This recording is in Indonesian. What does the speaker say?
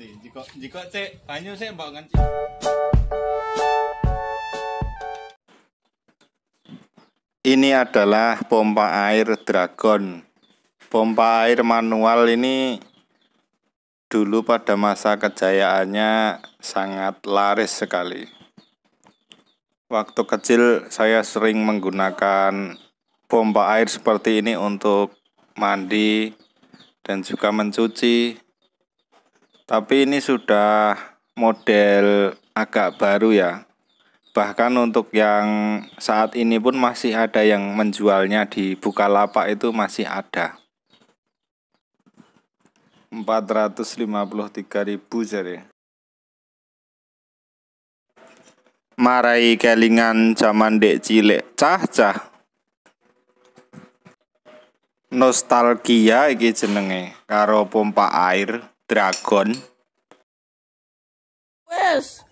nanti jika jika cek saya mbak nganci ini adalah pompa air dragon pompa air manual ini dulu pada masa kejayaannya sangat laris sekali waktu kecil saya sering menggunakan pompa air seperti ini untuk mandi dan juga mencuci tapi ini sudah model agak baru ya. Bahkan untuk yang saat ini pun masih ada yang menjualnya di Bukalapak itu masih ada. 453.000 jadi. Marai kelingan zaman dek cilik cah cah. Nostalgia iki jenenge karo pompa air dragon. Wes,